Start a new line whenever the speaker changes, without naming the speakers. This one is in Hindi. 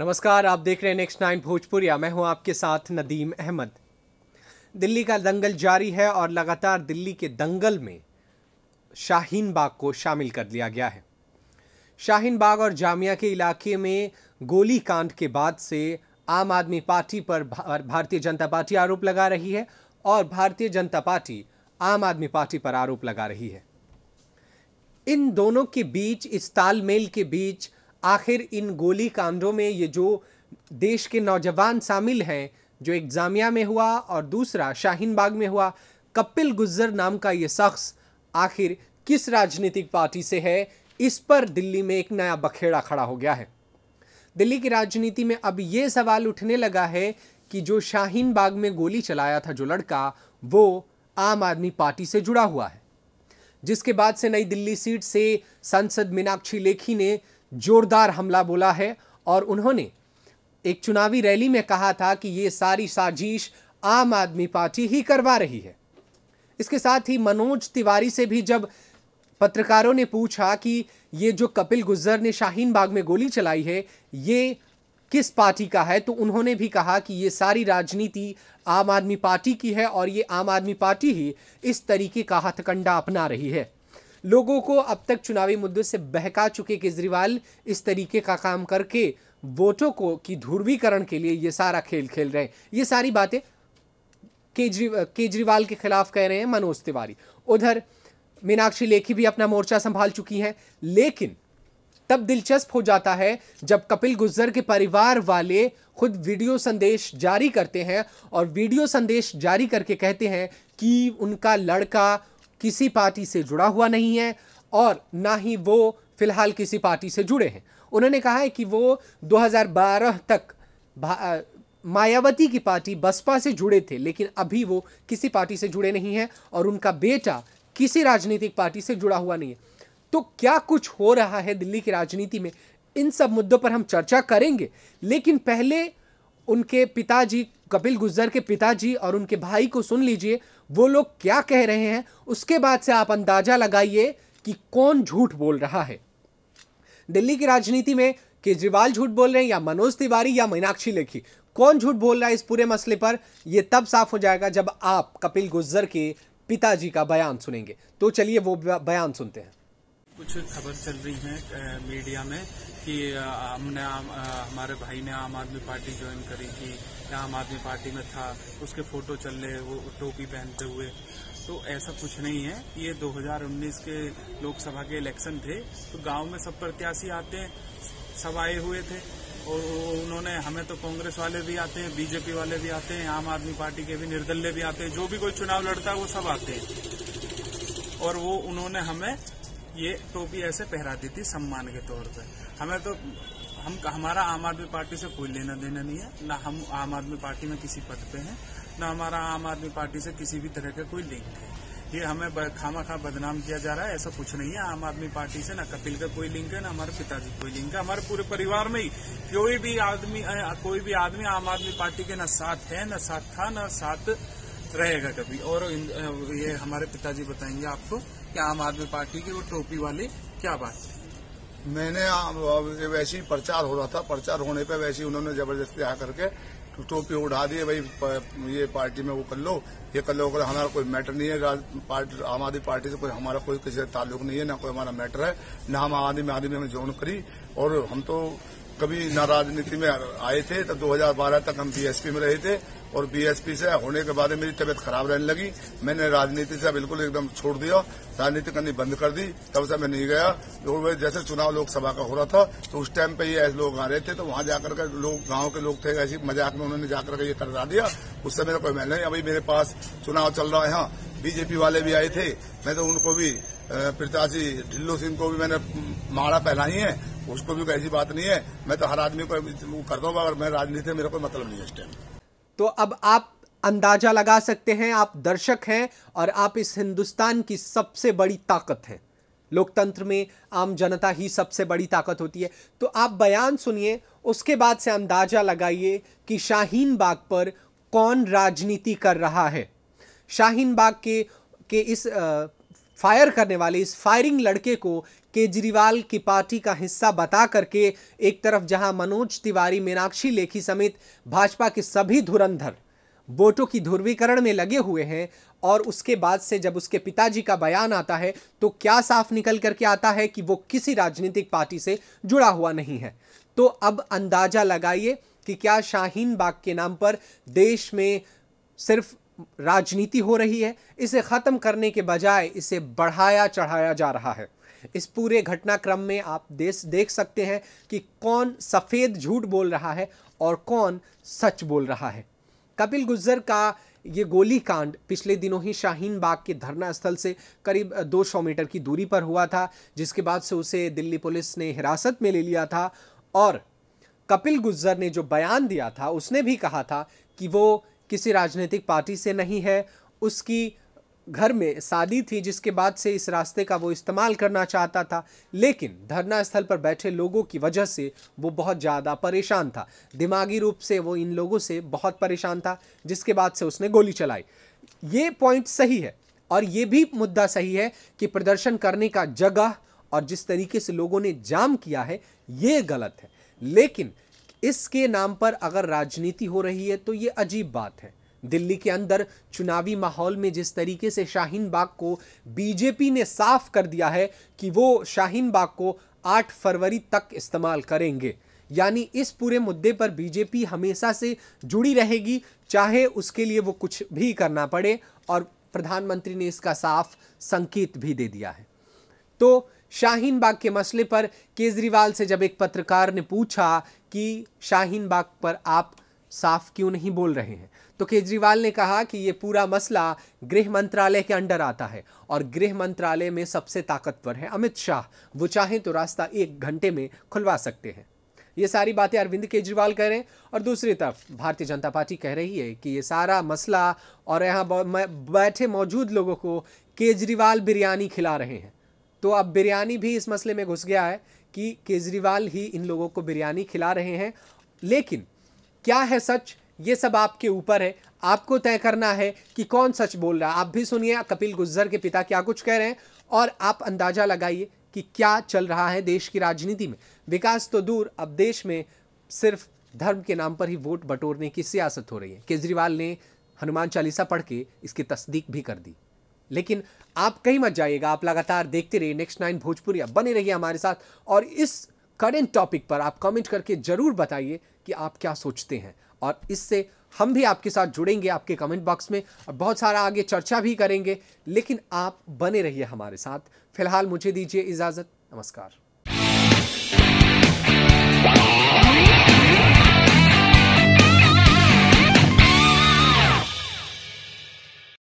नमस्कार आप देख रहे हैं नेक्स्ट नाइन भोजपुरिया मैं हूं आपके साथ नदीम अहमद दिल्ली का दंगल जारी है और लगातार दिल्ली के दंगल में शाहीन बाग को शामिल कर लिया गया है शाहीन बाग और जामिया के इलाके में गोली कांड के बाद से आम आदमी पार्टी पर भारतीय जनता पार्टी आरोप लगा रही है और भारतीय जनता पार्टी आम आदमी पार्टी पर आरोप लगा रही है इन दोनों के बीच इस तालमेल के बीच आखिर इन गोली कांडों में ये जो देश के नौजवान शामिल हैं जो एक जामिया में हुआ और दूसरा शाहीन बाग में हुआ कपिल गुज्जर नाम का ये शख्स आखिर किस राजनीतिक पार्टी से है इस पर दिल्ली में एक नया बखेड़ा खड़ा हो गया है दिल्ली की राजनीति में अब ये सवाल उठने लगा है कि जो शाहीन बाग में गोली चलाया था जो लड़का वो आम आदमी पार्टी से जुड़ा हुआ है जिसके बाद से नई दिल्ली सीट से सांसद मीनाक्षी लेखी ने जोरदार हमला बोला है और उन्होंने एक चुनावी रैली में कहा था कि ये सारी साजिश आम आदमी पार्टी ही करवा रही है इसके साथ ही मनोज तिवारी से भी जब पत्रकारों ने पूछा कि ये जो कपिल गुज्जर ने शाहीन बाग में गोली चलाई है ये किस पार्टी का है तो उन्होंने भी कहा कि ये सारी राजनीति आम आदमी पार्टी की है और ये आम आदमी पार्टी ही इस तरीके का हथकंडा अपना रही है लोगों को अब तक चुनावी मुद्दों से बहका चुके केजरीवाल इस तरीके का काम करके वोटों को की ध्रुवीकरण के लिए ये सारा खेल खेल रहे हैं ये सारी बातें केजरी केजरीवाल के खिलाफ कह रहे हैं मनोज तिवारी उधर मीनाक्षी लेखी भी अपना मोर्चा संभाल चुकी हैं लेकिन तब दिलचस्प हो जाता है जब कपिल गुज्जर के परिवार वाले खुद वीडियो संदेश जारी करते हैं और वीडियो संदेश जारी करके कहते हैं कि उनका लड़का किसी पार्टी से जुड़ा हुआ नहीं है और ना ही वो फिलहाल किसी पार्टी से जुड़े हैं उन्होंने कहा है कि वो 2012 तक मायावती की पार्टी बसपा से जुड़े थे लेकिन अभी वो किसी पार्टी से जुड़े नहीं हैं और उनका बेटा किसी राजनीतिक पार्टी से जुड़ा हुआ नहीं है तो क्या कुछ हो रहा है दिल्ली की राजनीति में इन सब मुद्दों पर हम चर्चा करेंगे लेकिन पहले उनके पिताजी कपिल गुज्जर के पिताजी और उनके भाई को सुन लीजिए वो लोग क्या कह रहे हैं उसके बाद से आप अंदाजा लगाइए कि कौन झूठ बोल रहा है दिल्ली की राजनीति में केजरीवाल झूठ बोल रहे हैं या मनोज तिवारी या मीनाक्षी लेखी कौन झूठ बोल रहा है इस पूरे मसले पर यह तब साफ हो जाएगा जब आप कपिल गुज्जर के पिताजी का बयान सुनेंगे तो चलिए वो बयान सुनते हैं कुछ
खबर चल रही है मीडिया में कि हमने हमारे भाई ने आम आदमी पार्टी ज्वाइन करी थी या आम आदमी पार्टी में था उसके फोटो चल रहे वो टोपी पहनते हुए तो ऐसा कुछ नहीं है ये 2019 के लोकसभा के इलेक्शन थे तो गांव में सब प्रत्याशी आते हैं सब आए हुए थे और उन्होंने हमें तो कांग्रेस वाले भी आते हैं बीजेपी वाले भी आते हैं आम आदमी पार्टी के भी निर्दलीय भी आते हैं जो भी कोई चुनाव लड़ता है वो सब आते हैं और वो उन्होंने हमें ये टोपी ऐसे पहरा दी थी सम्मान के तौर पर हमें तो हम हमारा आम आदमी पार्टी से कोई लेना देना नहीं है ना हम आम आदमी पार्टी में किसी पद पे हैं ना हमारा आम आदमी पार्टी से किसी भी तरह का कोई लिंक है ये हमें खामा खा बदनाम किया जा रहा है ऐसा कुछ नहीं है आम आदमी पार्टी से ना कपिल का कोई लिंक है ना हमारे पिताजी कोई लिंक है हमारे पूरे परिवार में ही कोई भी आदमी कोई भी आदमी आम आदमी पार्टी के ना साथ है ना साथ था ना साथ रहेगा कभी और ये हमारे पिताजी बताएंगे आपको कि आम आदमी पार्टी की वो टोपी वाली क्या बात है
मैंने वैसे ही प्रचार हो रहा था प्रचार होने पे वैसे ही उन्होंने जबरदस्ती आ करके टोपी उठा दिए भाई ये पार्टी में वो कर लो ये कर लो अगर हमारा कोई मैटर नहीं है पार्टी आम आदमी पार्टी से कोई हमारा कोई किसी से ताल्लुक नहीं है ना कोई हमारा मैटर है ना हम आम आदमी आदमी में जोड़ करी और हम तो कभी ना राजनीति में आए थे तब 2012 तक हम बीएसपी में रहे थे और बीएसपी से होने के बाद मेरी तबीयत खराब रहने लगी मैंने राजनीति से बिल्कुल एकदम छोड़ दिया राजनीति करनी बंद कर दी तब से मैं नहीं गया जैसे चुनाव लोकसभा का हो रहा था तो उस टाइम पे ये ऐसे लोग आ रहे थे तो वहां जाकर के लोग गांव के लोग थे ऐसी मजाक में उन्होंने जाकर ये करवा दिया उससे मेरा कोई मैंने अभी मेरे पास चुनाव चल रहा है बीजेपी वाले भी आए थे मैं तो उनको भी प्रत्याशी ढिल्लो सिंह को भी मैंने मारा पहना है उसको भी कोई ऐसी बात नहीं है मैं तो हर आदमी को कर दूंगा अगर मैं
राजनीति मेरा कोई मतलब नहीं है इस टाइम तो अब आप अंदाजा लगा सकते हैं आप दर्शक हैं और आप इस हिंदुस्तान की सबसे बड़ी ताकत हैं लोकतंत्र में आम जनता ही सबसे बड़ी ताकत होती है तो आप बयान सुनिए उसके बाद से अंदाजा लगाइए कि शाहीन बाग पर कौन राजनीति कर रहा है शाहीन बाग के के इस आ, फायर करने वाले इस फायरिंग लड़के को केजरीवाल की पार्टी का हिस्सा बता करके एक तरफ जहां मनोज तिवारी मीनाक्षी लेखी समेत भाजपा के सभी धुरंधर वोटों की ध्रुवीकरण में लगे हुए हैं और उसके बाद से जब उसके पिताजी का बयान आता है तो क्या साफ निकल करके आता है कि वो किसी राजनीतिक पार्टी से जुड़ा हुआ नहीं है तो अब अंदाज़ा लगाइए कि क्या शाहीन बाग के नाम पर देश में सिर्फ राजनीति हो रही है इसे ख़त्म करने के बजाय इसे बढ़ाया चढ़ाया जा रहा है इस पूरे घटनाक्रम में आप देश देख सकते हैं कि कौन सफ़ेद झूठ बोल रहा है और कौन सच बोल रहा है कपिल गुज्जर का ये गोली कांड पिछले दिनों ही शाहीन बाग के धरना स्थल से करीब 200 मीटर की दूरी पर हुआ था जिसके बाद से उसे दिल्ली पुलिस ने हिरासत में ले लिया था और कपिल गुज्जर ने जो बयान दिया था उसने भी कहा था कि वो किसी राजनीतिक पार्टी से नहीं है उसकी घर में शादी थी जिसके बाद से इस रास्ते का वो इस्तेमाल करना चाहता था लेकिन धरना स्थल पर बैठे लोगों की वजह से वो बहुत ज़्यादा परेशान था दिमागी रूप से वो इन लोगों से बहुत परेशान था जिसके बाद से उसने गोली चलाई ये पॉइंट सही है और ये भी मुद्दा सही है कि प्रदर्शन करने का जगह और जिस तरीके से लोगों ने जाम किया है ये गलत है लेकिन इसके नाम पर अगर राजनीति हो रही है तो ये अजीब बात है दिल्ली के अंदर चुनावी माहौल में जिस तरीके से शाहीन बाग को बीजेपी ने साफ कर दिया है कि वो शाहीन बाग को 8 फरवरी तक इस्तेमाल करेंगे यानी इस पूरे मुद्दे पर बीजेपी हमेशा से जुड़ी रहेगी चाहे उसके लिए वो कुछ भी करना पड़े और प्रधानमंत्री ने इसका साफ संकेत भी दे दिया है तो शाहीन बाग के मसले पर केजरीवाल से जब एक पत्रकार ने पूछा कि शाहीन बाग पर आप साफ क्यों नहीं बोल रहे हैं तो केजरीवाल ने कहा कि ये पूरा मसला गृह मंत्रालय के अंडर आता है और गृह मंत्रालय में सबसे ताकतवर है अमित शाह वो चाहें तो रास्ता एक घंटे में खुलवा सकते हैं ये सारी बातें अरविंद केजरीवाल कह रहे हैं और दूसरी तरफ भारतीय जनता पार्टी कह रही है कि ये सारा मसला और यहाँ बैठे मौजूद लोगों को केजरीवाल बिरयानी खिला रहे हैं तो अब बिरयानी भी इस मसले में घुस गया है कि केजरीवाल ही इन लोगों को बिरयानी खिला रहे हैं लेकिन क्या है सच ये सब आपके ऊपर है आपको तय करना है कि कौन सच बोल रहा है आप भी सुनिए कपिल गुज्जर के पिता क्या कुछ कह रहे हैं और आप अंदाज़ा लगाइए कि क्या चल रहा है देश की राजनीति में विकास तो दूर अब देश में सिर्फ धर्म के नाम पर ही वोट बटोरने की सियासत हो रही है केजरीवाल ने हनुमान चालीसा पढ़ के इसकी तस्दीक भी कर दी लेकिन आप कहीं मत जाइएगा आप लगातार देखते रहिए नेक्स्ट नाइन भोजपुरी आप बने रहिए हमारे साथ और इस करेंट टॉपिक पर आप कमेंट करके ज़रूर बताइए कि आप क्या सोचते हैं और इससे हम भी आपके साथ जुड़ेंगे आपके कमेंट बॉक्स में और बहुत सारा आगे चर्चा भी करेंगे लेकिन आप बने रहिए हमारे साथ फिलहाल मुझे दीजिए इजाज़त नमस्कार